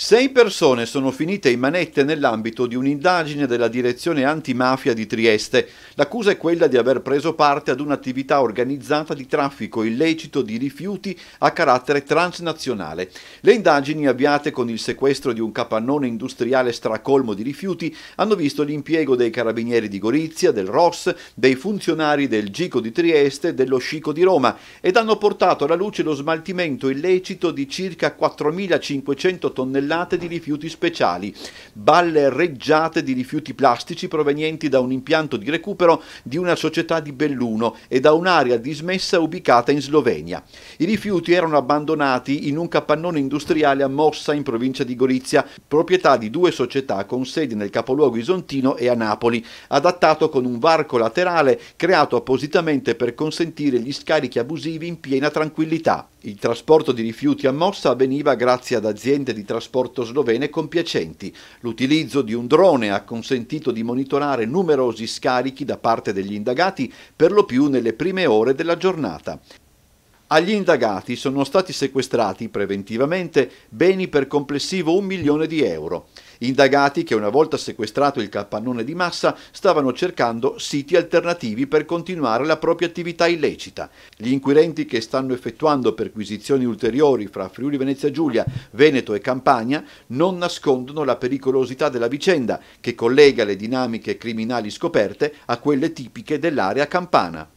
Sei persone sono finite in manette nell'ambito di un'indagine della direzione antimafia di Trieste. L'accusa è quella di aver preso parte ad un'attività organizzata di traffico illecito di rifiuti a carattere transnazionale. Le indagini avviate con il sequestro di un capannone industriale stracolmo di rifiuti hanno visto l'impiego dei carabinieri di Gorizia, del ROS, dei funzionari del Gico di Trieste e dello Scico di Roma ed hanno portato alla luce lo smaltimento illecito di circa 4.500 tonnellate tonnellate di rifiuti speciali, balle reggiate di rifiuti plastici provenienti da un impianto di recupero di una società di Belluno e da un'area dismessa ubicata in Slovenia. I rifiuti erano abbandonati in un capannone industriale a Mossa in provincia di Gorizia, proprietà di due società con sedi nel capoluogo isontino e a Napoli, adattato con un varco laterale creato appositamente per consentire gli scarichi abusivi in piena tranquillità. Il trasporto di rifiuti a Mossa avveniva grazie ad aziende di trasporto porto slovene compiacenti. L'utilizzo di un drone ha consentito di monitorare numerosi scarichi da parte degli indagati, per lo più nelle prime ore della giornata. Agli indagati sono stati sequestrati preventivamente beni per complessivo un milione di euro. Indagati che una volta sequestrato il capannone di massa stavano cercando siti alternativi per continuare la propria attività illecita. Gli inquirenti che stanno effettuando perquisizioni ulteriori fra Friuli Venezia Giulia, Veneto e Campania non nascondono la pericolosità della vicenda che collega le dinamiche criminali scoperte a quelle tipiche dell'area campana.